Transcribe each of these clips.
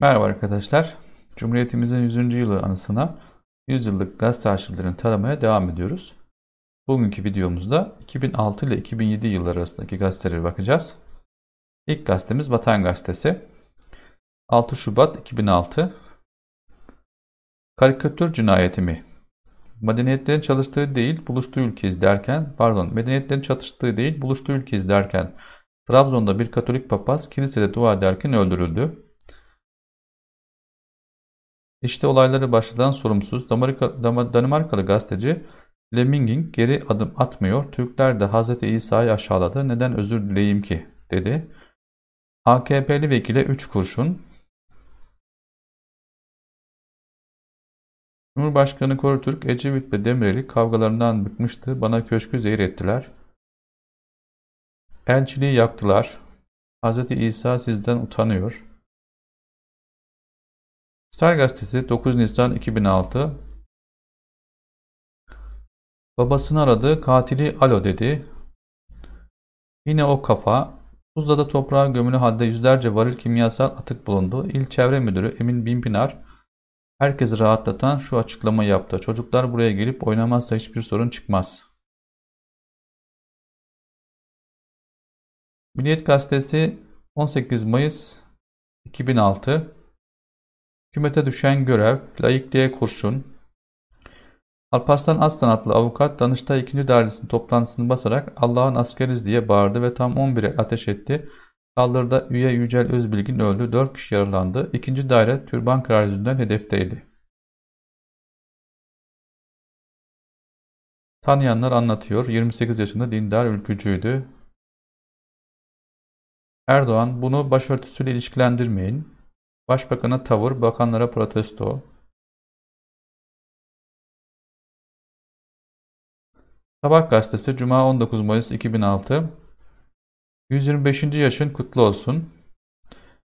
Merhaba arkadaşlar. Cumhuriyetimizin 100. yılı anısına 100 yıllık gazete arşivlerini taramaya devam ediyoruz. Bugünkü videomuzda 2006 ile 2007 yılları arasındaki gazetelere bakacağız. İlk gazetemiz Vatan Gazetesi. 6 Şubat 2006 Karikatür cinayeti mi? Medeniyetlerin çalıştığı değil buluştuğu ülkeyiz derken, pardon medeniyetlerin çatıştığı değil buluştuğu ülkeyiz derken Trabzon'da bir Katolik papaz kilisede dua ederken öldürüldü. İşte olayları başladan sorumsuz Danimarkalı gazeteci Lemminging geri adım atmıyor. Türkler de Hz. İsa'yı aşağıladı. Neden özür dileyim ki? dedi. AKP'li vekile 3 kurşun. Cumhurbaşkanı Korutürk Ecevit ve Demirel'i kavgalarından bıkmıştı. Bana köşkü zehir ettiler. Elçiliği yaktılar. Hz. İsa sizden utanıyor. Star gazetesi 9 Nisan 2006 Babasını aradı, katili alo dedi. Yine o kafa. Tuzla'da toprağa gömülü halde yüzlerce varil kimyasal atık bulundu. İl Çevre Müdürü Emin Binpinar herkesi rahatlatan şu açıklama yaptı. Çocuklar buraya gelip oynamazsa hiçbir sorun çıkmaz. Milliyet Gazetesi 18 Mayıs 2006 Kümete düşen görev, layıklığa kurşun. Alparslan Aslan adlı avukat danışta 2. Dairesi'nin toplantısını basarak Allah'ın askeriz diye bağırdı ve tam 11'e ateş etti. Saldırıda üye Yücel Özbilgin öldü, 4 kişi yaralandı. 2. daire türban kararı yüzünden hedefteydi. Tanıyanlar anlatıyor. 28 yaşında dindar ülkücüydü. Erdoğan bunu başörtüsüyle ilişkilendirmeyin. Başbakana tavır, bakanlara protesto. Sabah gazetesi Cuma 19 Mayıs 2006 125. yaşın kutlu olsun.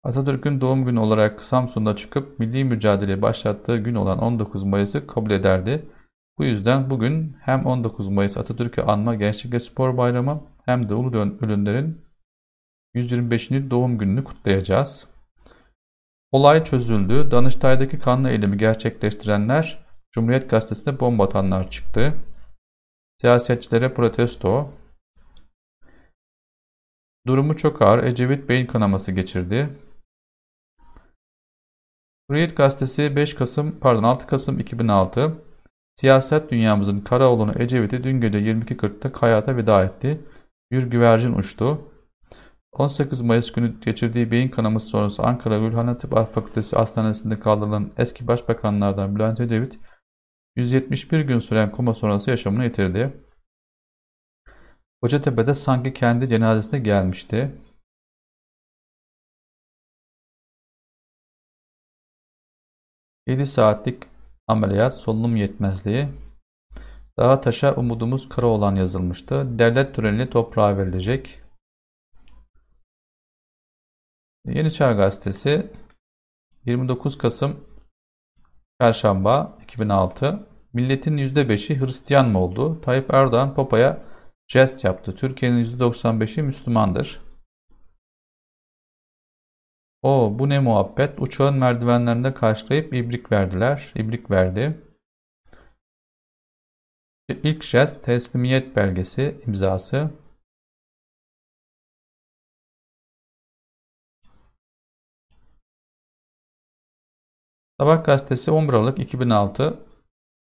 Atatürk'ün doğum günü olarak Samsun'da çıkıp milli mücadele başlattığı gün olan 19 Mayıs'ı kabul ederdi. Bu yüzden bugün hem 19 Mayıs Atatürk'ü anma Gençlik ve Spor Bayramı hem de Ulu ölümlerin 125. doğum gününü kutlayacağız. Olay çözüldü. Danıştay'daki kanlı eylemi gerçekleştirenler Cumhuriyet gazetesinde bomba atanlar çıktı. Siyasetçilere protesto. Durumu çok ağır. Ecevit beyin kanaması geçirdi. Cumhuriyet Gazetesi 5 Kasım pardon 6 Kasım 2006 Siyaset dünyamızın kara olanı Ecevit'i dün gece 22.40'ta hayata veda etti. Bir güvercin uçtu. 18 Mayıs günü geçirdiği beyin kanaması sonrası Ankara Gülhane Tıp Fakültesi Hastanesi'nde kaldırılan eski başbakanlardan Bülent Ecevit, 171 gün süren koma sonrası yaşamını yitirdi. Kocatepe'de sanki kendi cenazesine gelmişti. Yedi saatlik ameliyat, solunum yetmezliği. daha taşa umudumuz kara olan yazılmıştı. Devlet töreni toprağa verilecek. Yeni Çağ Gazetesi 29 Kasım Çarşamba 2006 Milletin %5'i Hristiyan mı oldu? Tayyip Erdoğan Papa'ya jest yaptı. Türkiye'nin %95'i Müslümandır. O bu ne muhabbet? Uçağın merdivenlerinde karşılayıp ibrik verdiler. İbrik verdi. İlk jest teslimiyet belgesi imzası. Sabah gazetesi 11 Aralık 2006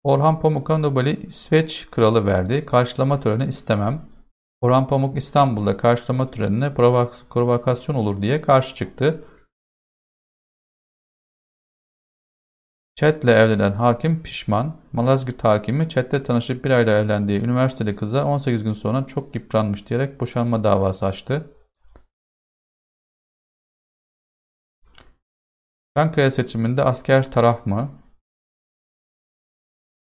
Orhan Pamuk'a Nobel'i İsveç kralı verdi. Karşılama töreni istemem. Orhan Pamuk İstanbul'da karşılama törenine provokasyon olur diye karşı çıktı. Çetle evlenen hakim pişman. Malazgirt hakimi Çetle tanışıp bir ayda evlendiği üniversiteli kıza 18 gün sonra çok yıpranmış diyerek boşanma davası açtı. Çankaya seçiminde asker taraf mı?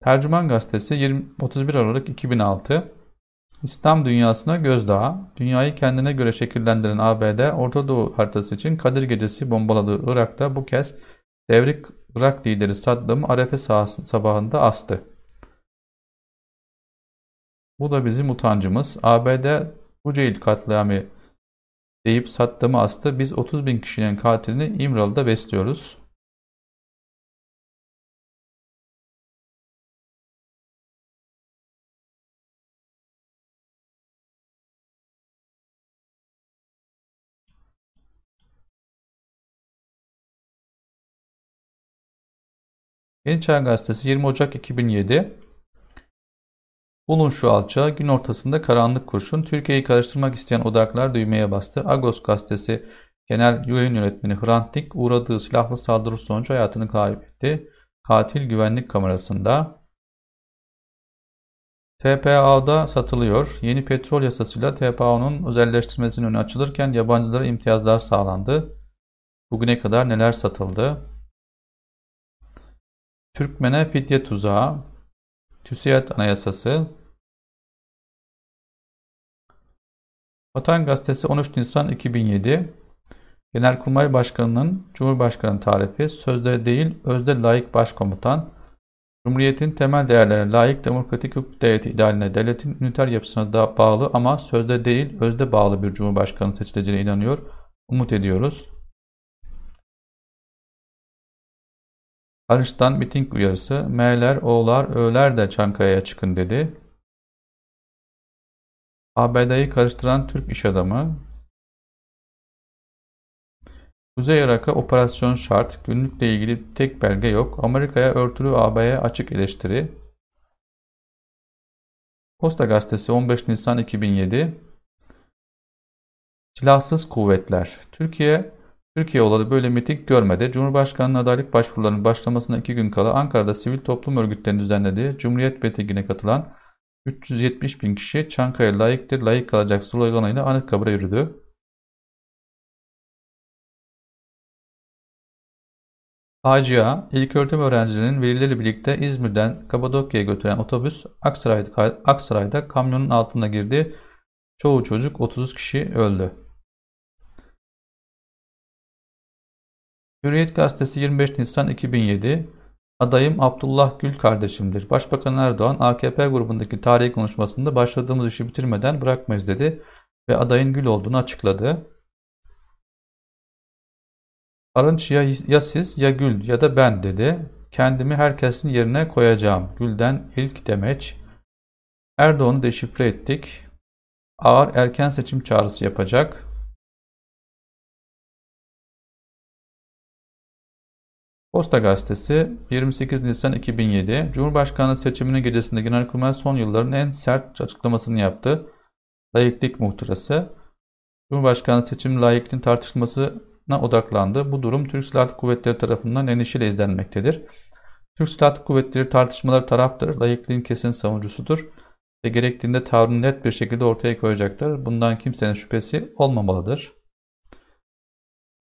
Tercüman Gazetesi 20, 31 Aralık 2006 İslam dünyasına gözdağı, dünyayı kendine göre şekillendiren ABD, Orta Doğu haritası için Kadir Gecesi bombaladığı Irak'ta bu kez devrik Irak lideri Saddam, Arefe sahası, sabahında astı. Bu da bizim utancımız. ABD Buceil katliamı deyip Saddam'ı astı. Biz 30 bin kişinin katilini İmralı'da besliyoruz. Yeni Çağ Gazetesi 20 Ocak 2007 Bulun şu alçağı gün ortasında karanlık kurşun. Türkiye'yi karıştırmak isteyen odaklar düğmeye bastı. Agos gazetesi genel yayın yönetmeni Hrant Dink uğradığı silahlı saldırı sonucu hayatını kaybetti. Katil güvenlik kamerasında. TPA'da satılıyor. Yeni petrol yasasıyla TPA'nın özelleştirmesinin önü açılırken yabancılara imtiyazlar sağlandı. Bugüne kadar neler satıldı? Türkmen'e fidye tuzağı. TÜSİAD Anayasası Vatan Gazetesi 13 Nisan 2007 Genelkurmay Başkanı'nın Cumhurbaşkanı tarifi sözde değil özde layık başkomutan Cumhuriyetin temel değerlerine layık demokratik hukuk devleti idealine devletin üniter yapısına da bağlı ama sözde değil özde bağlı bir cumhurbaşkanı seçileceğine inanıyor, umut ediyoruz. Haliç'tan miting uyarısı. M'ler, O'lar, Ö'ler de Çankaya'ya çıkın dedi. ABD'yi karıştıran Türk iş adamı. Kuzey Irak'a operasyon şart. Günlükle ilgili tek belge yok. Amerika'ya örtülü AB'ye açık eleştiri. Posta Gazetesi 15 Nisan 2007 Silahsız Kuvvetler Türkiye Türkiye olarak böyle miting görmedi. Cumhurbaşkanlığı adaylık başvurularının başlamasına iki gün kala Ankara'da sivil toplum örgütlerinin düzenlediği Cumhuriyet mitingine katılan 370 bin kişi Çankaya layıktır, layık kalacak sloganıyla Anıtkabir'e yürüdü. ACA, ilköğretim öğrencilerinin velileriyle birlikte İzmir'den Kapadokya'ya götüren otobüs Aksaray'da, Aksaray'da kamyonun altına girdi. Çoğu çocuk 30 kişi öldü. Hürriyet Gazetesi 25 Nisan 2007 Adayım Abdullah Gül kardeşimdir. Başbakan Erdoğan AKP grubundaki tarihi konuşmasında başladığımız işi bitirmeden bırakmayız dedi ve adayın Gül olduğunu açıkladı. Arınç ya, ya siz ya Gül ya da ben dedi. Kendimi herkesin yerine koyacağım. Gül'den ilk demeç. Erdoğan'ı deşifre ettik. Ağır erken seçim çağrısı yapacak. Posta Gazetesi 28 Nisan 2007 Cumhurbaşkanı seçiminin gecesinde Genelkurmay son yılların en sert açıklamasını yaptı. Layıklık muhtırası. Cumhurbaşkanı seçim layıklığın tartışılmasına odaklandı. Bu durum Türk Silahlı Kuvvetleri tarafından endişeyle izlenmektedir. Türk Silahlı Kuvvetleri tartışmalar taraftır, layıklığın kesin savuncusudur ve gerektiğinde tavrını net bir şekilde ortaya koyacaktır. Bundan kimsenin şüphesi olmamalıdır.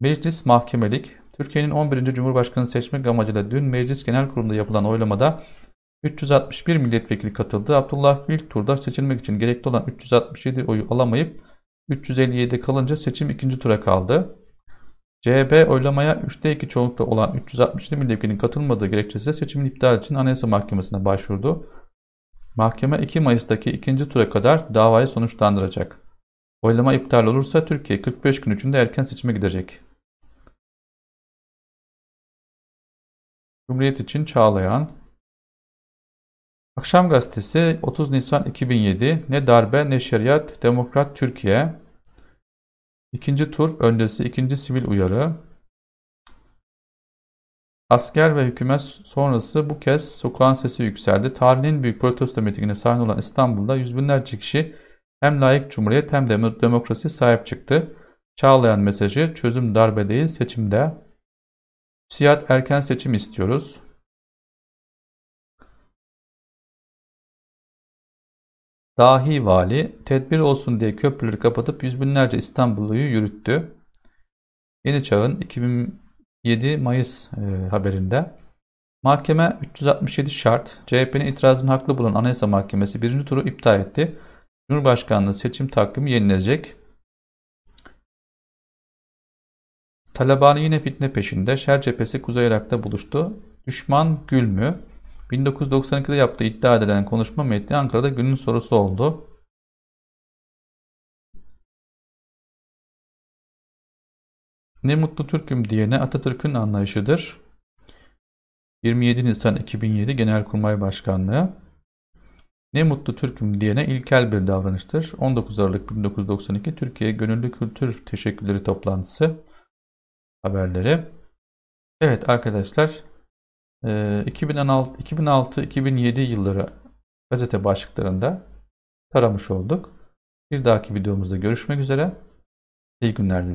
Meclis mahkemelik Türkiye'nin 11. Cumhurbaşkanı seçmek amacıyla dün Meclis Genel Kurulu'nda yapılan oylamada 361 milletvekili katıldı. Abdullah Gül turda seçilmek için gerekli olan 367 oyu alamayıp 357 kalınca seçim ikinci tura kaldı. CHP oylamaya 3'te 2 çoğunlukta olan 367 milletvekilinin katılmadığı gerekçesiyle seçimin iptal için Anayasa Mahkemesi'ne başvurdu. Mahkeme 2 Mayıs'taki ikinci tura kadar davayı sonuçlandıracak. Oylama iptal olursa Türkiye 45 gün içinde erken seçime gidecek. Cumhuriyet için Çağlayan. Akşam gazetesi 30 Nisan 2007 ne darbe ne şeriat demokrat Türkiye. İkinci tur öncesi ikinci sivil uyarı. Asker ve hükümet sonrası bu kez sokağın sesi yükseldi. Tarihin büyük protesto mitingine sahne olan İstanbul'da yüz binlerce kişi hem layık cumhuriyet hem de demokrasi sahip çıktı. Çağlayan mesajı çözüm darbe değil seçimde Siyat erken seçim istiyoruz. Dahi vali tedbir olsun diye köprüleri kapatıp yüz binlerce İstanbulluyu yürüttü. Yeni Çağ'ın 2007 Mayıs e, haberinde mahkeme 367 şart CHP'nin itirazını haklı bulan Anayasa Mahkemesi birinci turu iptal etti. Cumhurbaşkanlığı seçim takvimi yenilecek. Taliban yine fitne peşinde. Şer cephesi Kuzey Irak'ta buluştu. Düşman gül mü? 1992'de yaptığı iddia edilen konuşma metni Ankara'da günün sorusu oldu. Ne mutlu Türk'üm diyene Atatürk'ün anlayışıdır. 27 Nisan 2007 Genelkurmay Başkanlığı. Ne mutlu Türk'üm diyene ilkel bir davranıştır. 19 Aralık 1992 Türkiye Gönüllü Kültür Teşekkürleri Toplantısı haberleri. Evet arkadaşlar 2006-2007 e, yılları gazete başlıklarında taramış olduk. Bir dahaki videomuzda görüşmek üzere. İyi günler dilerim.